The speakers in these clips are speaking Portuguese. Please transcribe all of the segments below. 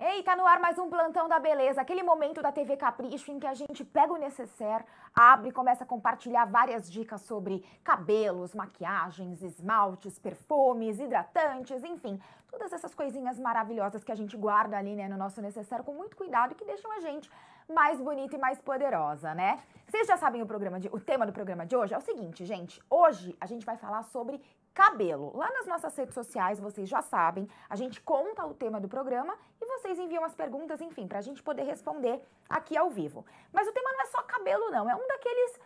Eita tá no ar mais um Plantão da Beleza, aquele momento da TV Capricho em que a gente pega o necessário, abre e começa a compartilhar várias dicas sobre cabelos, maquiagens, esmaltes, perfumes, hidratantes, enfim, todas essas coisinhas maravilhosas que a gente guarda ali né, no nosso necessário com muito cuidado e que deixam a gente mais bonita e mais poderosa, né? Vocês já sabem o programa de, o tema do programa de hoje é o seguinte, gente. Hoje a gente vai falar sobre cabelo. Lá nas nossas redes sociais, vocês já sabem, a gente conta o tema do programa e vocês enviam as perguntas, enfim, pra gente poder responder aqui ao vivo. Mas o tema não é só cabelo não, é um daqueles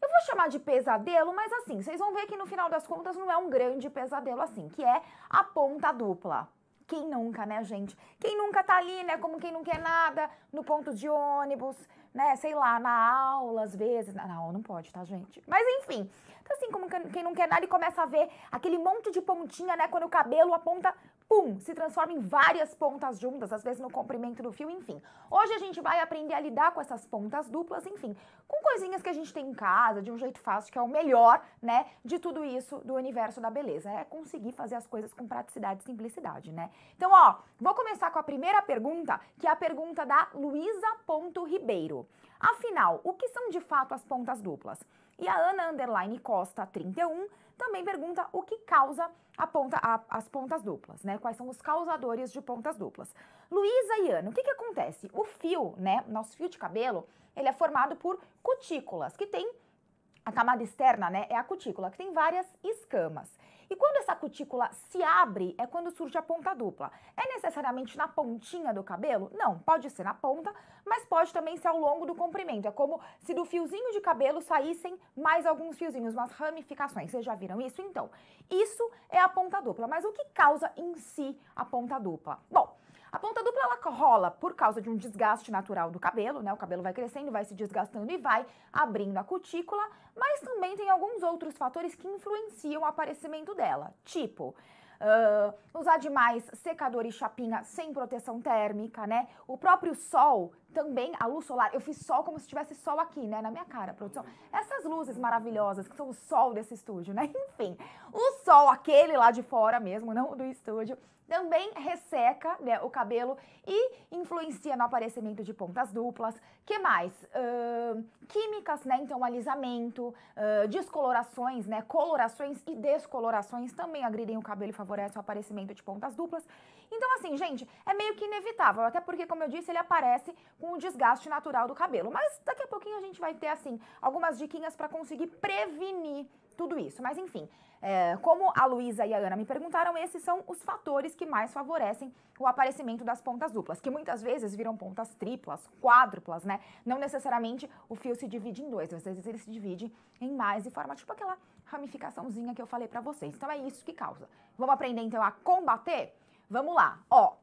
eu vou chamar de pesadelo, mas assim, vocês vão ver que no final das contas não é um grande pesadelo assim, que é a ponta dupla. Quem nunca, né, gente? Quem nunca tá ali, né? Como quem não quer nada, no ponto de ônibus, né? Sei lá, na aula, às vezes. Na aula não pode, tá, gente? Mas enfim. Então, assim, como quem não quer nada e começa a ver aquele monte de pontinha, né? Quando o cabelo aponta pum, se transforma em várias pontas juntas, às vezes no comprimento do fio, enfim. Hoje a gente vai aprender a lidar com essas pontas duplas, enfim, com coisinhas que a gente tem em casa, de um jeito fácil, que é o melhor, né, de tudo isso do universo da beleza. É conseguir fazer as coisas com praticidade e simplicidade, né? Então, ó, vou começar com a primeira pergunta, que é a pergunta da Luísa Ponto Ribeiro. Afinal, o que são de fato as pontas duplas? E a Ana Underline Costa 31 também pergunta o que causa ponta, a, as pontas duplas, né? Quais são os causadores de pontas duplas. Luísa e Ana, o que, que acontece? O fio, né? Nosso fio de cabelo, ele é formado por cutículas, que tem a camada externa, né, é a cutícula, que tem várias escamas. E quando essa cutícula se abre, é quando surge a ponta dupla. É necessariamente na pontinha do cabelo? Não, pode ser na ponta, mas pode também ser ao longo do comprimento. É como se do fiozinho de cabelo saíssem mais alguns fiozinhos, umas ramificações. Vocês já viram isso? Então, isso é a ponta dupla. Mas o que causa em si a ponta dupla? Bom, a ponta dupla ela rola por causa de um desgaste natural do cabelo, né? O cabelo vai crescendo, vai se desgastando e vai abrindo a cutícula, mas também tem alguns outros fatores que influenciam o aparecimento dela, tipo Uh, usar demais secador e chapinha sem proteção térmica, né? O próprio sol também a luz solar, eu fiz sol como se tivesse sol aqui, né, na minha cara, produção. Essas luzes maravilhosas que são o sol desse estúdio, né? Enfim, o sol aquele lá de fora mesmo, não do estúdio, também resseca né, o cabelo e influencia no aparecimento de pontas duplas. Que mais? Uh, químicas, né? Então, alisamento, uh, descolorações, né? Colorações e descolorações também agridem o cabelo e favorecem o aparecimento de pontas duplas. Então, assim, gente, é meio que inevitável, até porque, como eu disse, ele aparece com o desgaste natural do cabelo. Mas daqui a pouquinho a gente vai ter, assim, algumas diquinhas para conseguir prevenir tudo isso. Mas, enfim, é, como a Luísa e a Ana me perguntaram, esses são os fatores que mais favorecem o aparecimento das pontas duplas, que muitas vezes viram pontas triplas, quádruplas, né? Não necessariamente o fio se divide em dois, às vezes ele se divide em mais e forma tipo aquela ramificaçãozinha que eu falei para vocês. Então é isso que causa. Vamos aprender então a combater? Vamos lá, ó.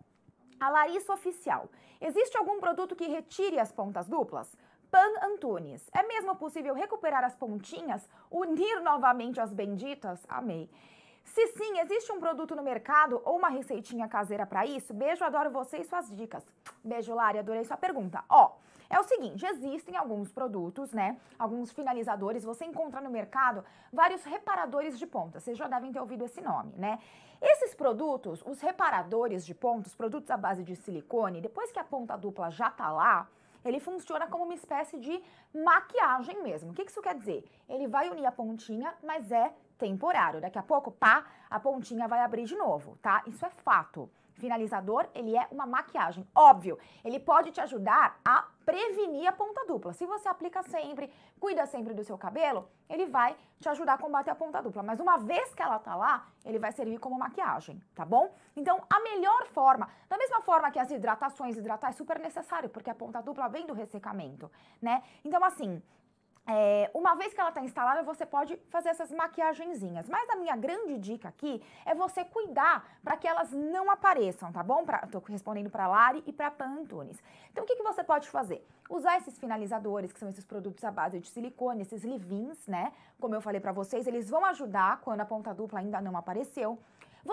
A Larissa Oficial. Existe algum produto que retire as pontas duplas? Pan Antunes. É mesmo possível recuperar as pontinhas, unir novamente as benditas? Amei. Se sim, existe um produto no mercado ou uma receitinha caseira para isso? Beijo, adoro você e suas dicas. Beijo, Lari, adorei sua pergunta. Ó, é o seguinte, existem alguns produtos, né? Alguns finalizadores, você encontra no mercado vários reparadores de pontas Vocês já devem ter ouvido esse nome, né? Esses produtos, os reparadores de pontas produtos à base de silicone, depois que a ponta dupla já tá lá, ele funciona como uma espécie de maquiagem mesmo. O que isso quer dizer? Ele vai unir a pontinha, mas é temporário. Daqui a pouco, pá, a pontinha vai abrir de novo, tá? Isso é fato. Finalizador, ele é uma maquiagem, óbvio. Ele pode te ajudar a prevenir a ponta dupla. Se você aplica sempre, cuida sempre do seu cabelo, ele vai te ajudar a combater a ponta dupla. Mas uma vez que ela tá lá, ele vai servir como maquiagem, tá bom? Então, a melhor forma, da mesma forma que as hidratações, hidratar é super necessário, porque a ponta dupla vem do ressecamento, né? Então, assim, é, uma vez que ela está instalada, você pode fazer essas maquiagenzinhas. Mas a minha grande dica aqui é você cuidar para que elas não apareçam, tá bom? Estou respondendo para Lari e para Pan Antunes. Então, o que, que você pode fazer? Usar esses finalizadores, que são esses produtos à base de silicone, esses livins, né? Como eu falei para vocês, eles vão ajudar quando a ponta dupla ainda não apareceu.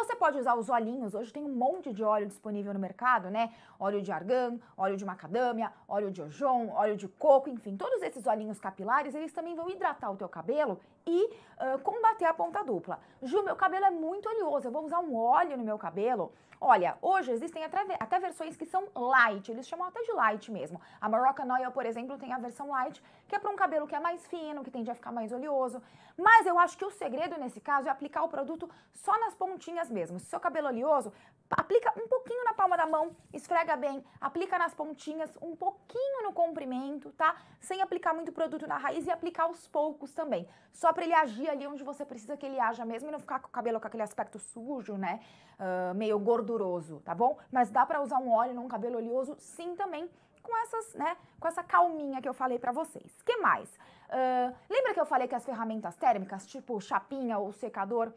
Você pode usar os olhinhos, hoje tem um monte de óleo disponível no mercado, né? Óleo de argan, óleo de macadâmia, óleo de ojon, óleo de coco, enfim, todos esses olhinhos capilares, eles também vão hidratar o teu cabelo e uh, combater a ponta dupla. Ju, meu cabelo é muito oleoso, eu vou usar um óleo no meu cabelo? Olha, hoje existem até versões que são light, eles chamam até de light mesmo. A Moroccan Oil, por exemplo, tem a versão light, que é para um cabelo que é mais fino, que tende a ficar mais oleoso. Mas eu acho que o segredo nesse caso é aplicar o produto só nas pontinhas mesmo. Se seu cabelo é oleoso, aplica um pouquinho na palma da mão, esfrega bem, aplica nas pontinhas, um pouquinho no comprimento, tá? Sem aplicar muito produto na raiz e aplicar aos poucos também. Só para ele agir ali onde você precisa que ele haja mesmo e não ficar com o cabelo com aquele aspecto sujo, né? Uh, meio gorduroso, tá bom? Mas dá para usar um óleo num cabelo oleoso sim também com essas, né, com essa calminha que eu falei para vocês. Que mais? Uh, lembra que eu falei que as ferramentas térmicas, tipo chapinha ou secador,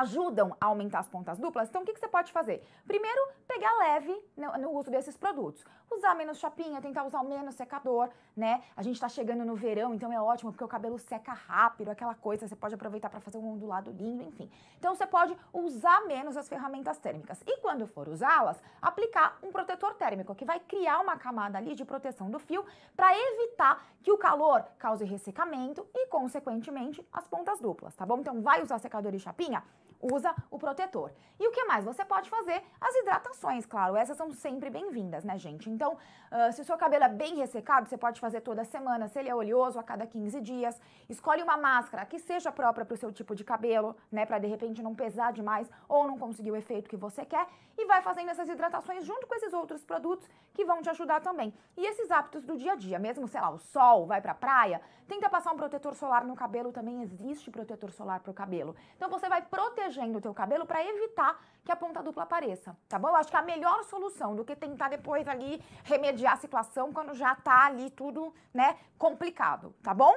ajudam a aumentar as pontas duplas, então o que, que você pode fazer? Primeiro, pegar leve no, no, uso desses produtos. Usar menos chapinha, tentar usar menos secador, né? A gente tá chegando no verão, então é ótimo porque o cabelo seca rápido, aquela coisa, você pode aproveitar para fazer um ondulado lindo, enfim. Então você pode usar menos as ferramentas térmicas. E quando for usá-las, aplicar um protetor térmico, que vai criar uma camada ali de proteção do fio para evitar que o calor cause ressecamento e, consequentemente, as pontas duplas, tá bom? Então vai usar secador e chapinha? usa o protetor. E o que mais? Você pode fazer as hidratações, claro. Essas são sempre bem-vindas, né, gente? Então, uh, se o seu cabelo é bem ressecado, você pode fazer toda semana. Se ele é oleoso, a cada 15 dias. Escolhe uma máscara que seja própria para o seu tipo de cabelo, né? Para de repente não pesar demais ou não conseguir o efeito que você quer. E vai fazendo essas hidratações junto com esses outros produtos que vão te ajudar também. E esses hábitos do dia a dia, mesmo, sei lá, o sol, vai pra praia, tenta passar um protetor solar no cabelo, também existe protetor solar pro cabelo. Então você vai proteger protegendo o teu cabelo para evitar que a ponta dupla apareça, tá bom? Eu acho que é a melhor solução do que tentar depois ali remediar a situação quando já tá ali tudo, né, complicado, tá bom?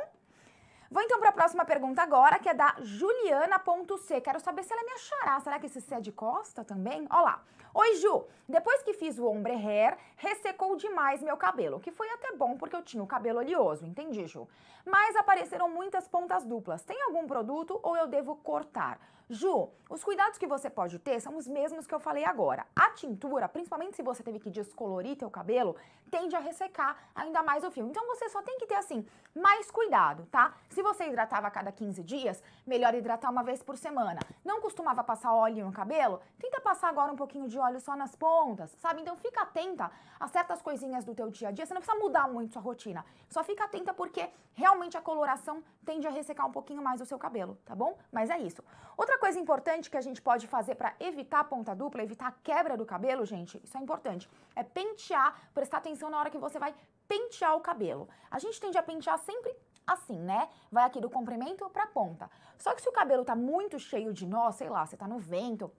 Vou então para a próxima pergunta agora, que é da Juliana.c. Quero saber se ela é me achará. Será que esse C é de costa também? Olá. lá. Oi, Ju. Depois que fiz o ombre hair, ressecou demais meu cabelo, que foi até bom porque eu tinha o cabelo oleoso, entendi, Ju. Mas apareceram muitas pontas duplas. Tem algum produto ou eu devo cortar? Ju, os cuidados que você pode ter são os mesmos que eu falei agora. A tintura, principalmente se você teve que descolorir teu cabelo, tende a ressecar ainda mais o fio. Então você só tem que ter assim mais cuidado, tá? Se se você hidratava a cada 15 dias, melhor hidratar uma vez por semana. Não costumava passar óleo no cabelo? Tenta passar agora um pouquinho de óleo só nas pontas, sabe? Então fica atenta a certas coisinhas do teu dia a dia. Você não precisa mudar muito sua rotina. Só fica atenta porque realmente a coloração tende a ressecar um pouquinho mais o seu cabelo, tá bom? Mas é isso. Outra coisa importante que a gente pode fazer para evitar a ponta dupla, evitar a quebra do cabelo, gente, isso é importante, é pentear, prestar atenção na hora que você vai pentear o cabelo. A gente tende a pentear sempre assim, né? Vai aqui do comprimento pra ponta. Só que se o cabelo tá muito cheio de nó, sei lá, você tá no vento,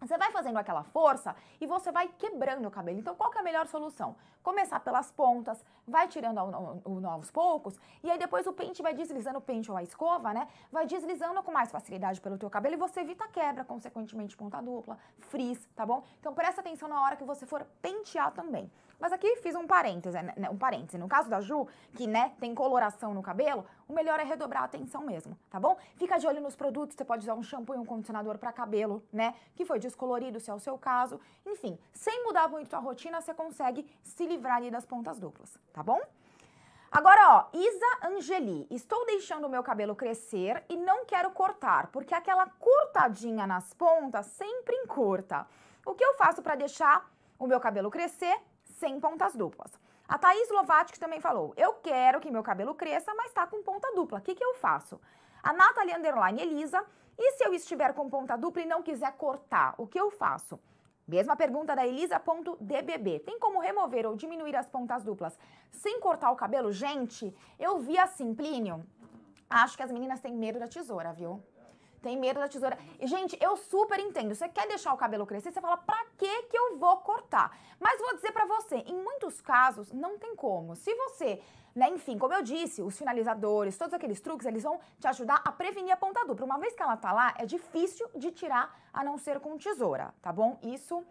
você vai fazendo aquela força e você vai quebrando o cabelo. Então, qual que é a melhor solução? Começar pelas pontas, vai tirando o nó aos poucos, e aí depois o pente vai deslizando, o pente ou a escova, né? Vai deslizando com mais facilidade pelo teu cabelo e você evita quebra, consequentemente ponta dupla, frizz, tá bom? Então, presta atenção na hora que você for pentear também. Mas aqui fiz um parêntese, né, né? um parêntese. No caso da Ju, que né, tem coloração no cabelo, o melhor é redobrar a atenção mesmo, tá bom? Fica de olho nos produtos, você pode usar um shampoo e um condicionador para cabelo, né, que foi descolorido, se é o seu caso. Enfim, sem mudar muito sua rotina, você consegue se livrar ali das pontas duplas, tá bom? Agora, ó, Isa Angeli, estou deixando o meu cabelo crescer e não quero cortar, porque aquela cortadinha nas pontas sempre encurta. O que eu faço para deixar o meu cabelo crescer sem pontas duplas. A Thaís Lovatic também falou: Eu quero que meu cabelo cresça, mas tá com ponta dupla. O que, que eu faço? A Nathalie Underline Elisa. E se eu estiver com ponta dupla e não quiser cortar, o que eu faço? Mesma pergunta da Elisa.dbb. Tem como remover ou diminuir as pontas duplas sem cortar o cabelo? Gente, eu vi assim, Plínio. Acho que as meninas têm medo da tesoura, viu? Tem medo da tesoura. gente, eu super entendo. Você quer deixar o cabelo crescer, você fala, pra que que eu vou cortar? Mas vou dizer pra você, em muitos casos, não tem como. Se você, né, enfim, como eu disse, os finalizadores, todos aqueles truques, eles vão te ajudar a prevenir a ponta dupla. Uma vez que ela tá lá, é difícil de tirar, a não ser com tesoura, tá bom? Isso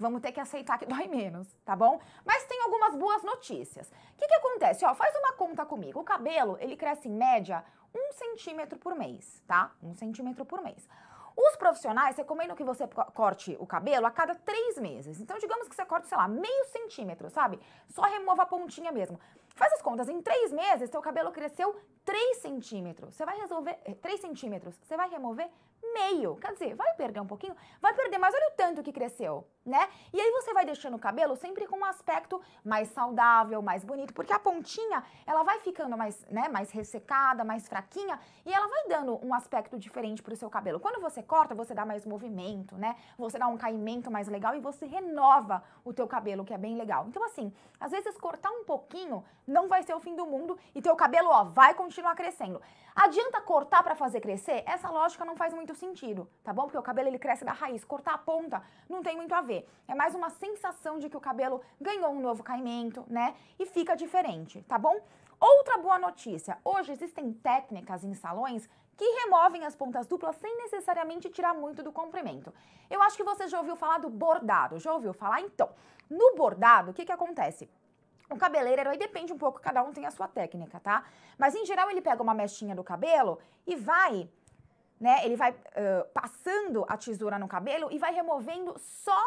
vamos ter que aceitar que dói menos, tá bom? Mas tem algumas boas notícias. O que, que acontece? Ó, faz uma conta comigo. O cabelo, ele cresce em média um centímetro por mês, tá? Um centímetro por mês. Os profissionais recomendam que você corte o cabelo a cada três meses. Então, digamos que você corte, sei lá, meio centímetro, sabe? Só remova a pontinha mesmo. Faz as contas, em três meses, seu cabelo cresceu três centímetros. Você vai resolver. Eh, três centímetros. Você vai remover meio. Quer dizer, vai perder um pouquinho? Vai perder, mas olha o tanto que cresceu, né? E aí você vai deixando o cabelo sempre com um aspecto mais saudável, mais bonito, porque a pontinha, ela vai ficando mais, né, mais ressecada, mais fraquinha, e ela vai dando um aspecto diferente pro seu cabelo. Quando você corta, você dá mais movimento, né? Você dá um caimento mais legal e você renova o teu cabelo, que é bem legal. Então assim, às vezes cortar um pouquinho não vai ser o fim do mundo e teu cabelo, ó, vai continuar crescendo. Adianta cortar para fazer crescer? Essa lógica não faz muito muito sentido, tá bom? Porque o cabelo ele cresce da raiz, cortar a ponta não tem muito a ver. É mais uma sensação de que o cabelo ganhou um novo caimento, né? E fica diferente, tá bom? Outra boa notícia: hoje existem técnicas em salões que removem as pontas duplas sem necessariamente tirar muito do comprimento. Eu acho que você já ouviu falar do bordado, já ouviu falar? Então, no bordado, o que, que acontece? O cabeleireiro aí depende um pouco, cada um tem a sua técnica, tá? Mas em geral ele pega uma mechinha do cabelo e vai né? Ele vai uh, passando a tesoura no cabelo e vai removendo só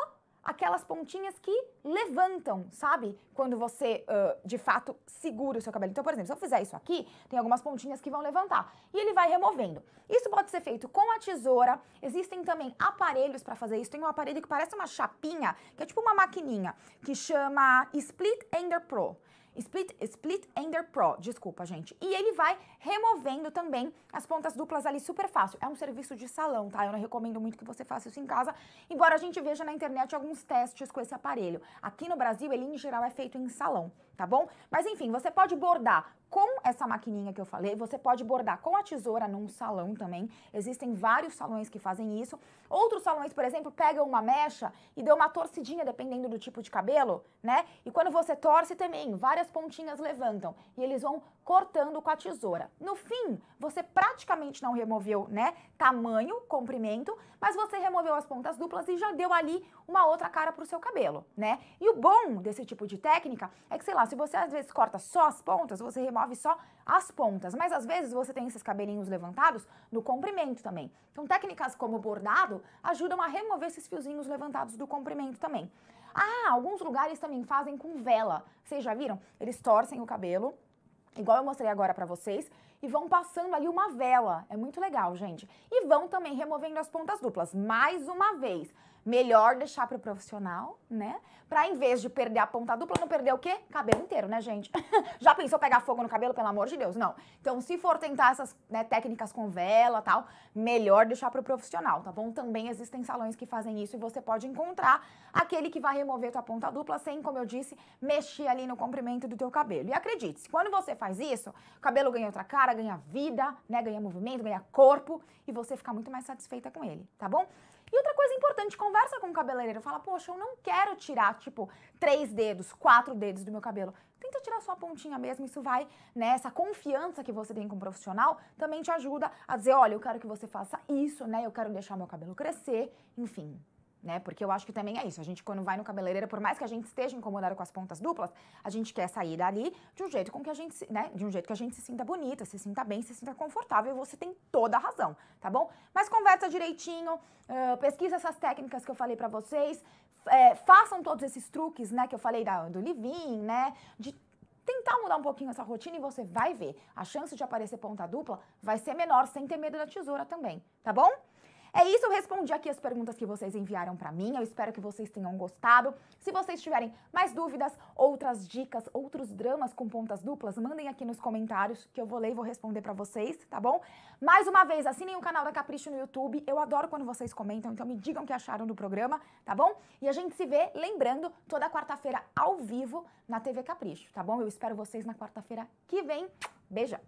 aquelas pontinhas que levantam, sabe? Quando você, uh, de fato, segura o seu cabelo. Então, por exemplo, se eu fizer isso aqui, tem algumas pontinhas que vão levantar. E ele vai removendo. Isso pode ser feito com a tesoura. Existem também aparelhos para fazer isso. Tem um aparelho que parece uma chapinha, que é tipo uma maquininha, que chama Split Ender Pro. Split, split Ender Pro, desculpa, gente. E ele vai removendo também as pontas duplas ali super fácil. É um serviço de salão, tá? Eu não recomendo muito que você faça isso em casa, embora a gente veja na internet alguns testes com esse aparelho. Aqui no Brasil, ele em geral é feito em salão, tá bom? Mas enfim, você pode bordar com essa maquininha que eu falei, você pode bordar com a tesoura num salão também. Existem vários salões que fazem isso. Outros salões, por exemplo, pegam uma mecha e dão uma torcidinha, dependendo do tipo de cabelo, né? E quando você torce também, várias pontinhas levantam. E eles vão cortando com a tesoura. No fim, você praticamente não removeu, né, tamanho, comprimento, mas você removeu as pontas duplas e já deu ali uma outra cara para o seu cabelo, né? E o bom desse tipo de técnica é que, sei lá, se você às vezes corta só as pontas, você remove só as pontas, mas às vezes você tem esses cabelinhos levantados no comprimento também. Então, técnicas como bordado ajudam a remover esses fiozinhos levantados do comprimento também. Ah, alguns lugares também fazem com vela. Vocês já viram? Eles torcem o cabelo igual eu mostrei agora para vocês, e vão passando ali uma vela. É muito legal, gente. E vão também removendo as pontas duplas. Mais uma vez, melhor deixar para o profissional, né? Para em vez de perder a ponta dupla, não perder o quê? Cabelo inteiro, né, gente? Já pensou pegar fogo no cabelo, pelo amor de Deus? Não. Então, se for tentar essas né, técnicas com vela, tal, melhor deixar para o profissional, tá bom? Também existem salões que fazem isso e você pode encontrar aquele que vai remover tua ponta dupla sem, como eu disse, mexer ali no comprimento do teu cabelo. E acredite, quando você faz isso, o cabelo ganha outra cara, ganha vida, né? Ganha movimento, ganha corpo e você fica muito mais satisfeita com ele, tá bom? E outra coisa importante, conversa com o cabeleireiro. Fala, poxa, eu não quero tirar, tipo, três dedos, quatro dedos do meu cabelo. Tenta tirar só a pontinha mesmo, isso vai, né? Essa confiança que você tem com o profissional também te ajuda a dizer, olha, eu quero que você faça isso, né? Eu quero deixar meu cabelo crescer, enfim né? Porque eu acho que também é isso. A gente, quando vai no cabeleireiro, por mais que a gente esteja incomodado com as pontas duplas, a gente quer sair dali de um jeito com que a gente, né? De um jeito que a gente se sinta bonita, se sinta bem, se sinta confortável. E você tem toda a razão, tá bom? Mas conversa direitinho, uh, pesquisa essas técnicas que eu falei para vocês, é, façam todos esses truques, né? Que eu falei da, do livin, né? De tentar mudar um pouquinho essa rotina e você vai ver. A chance de aparecer ponta dupla vai ser menor, sem ter medo da tesoura também, tá bom? É isso, eu respondi aqui as perguntas que vocês enviaram para mim. Eu espero que vocês tenham gostado. Se vocês tiverem mais dúvidas, outras dicas, outros dramas com pontas duplas, mandem aqui nos comentários que eu vou ler e vou responder para vocês, tá bom? Mais uma vez, assinem o canal da Capricho no YouTube. Eu adoro quando vocês comentam, então me digam o que acharam do programa, tá bom? E a gente se vê, lembrando, toda quarta-feira ao vivo na TV Capricho, tá bom? Eu espero vocês na quarta-feira que vem. Beijão!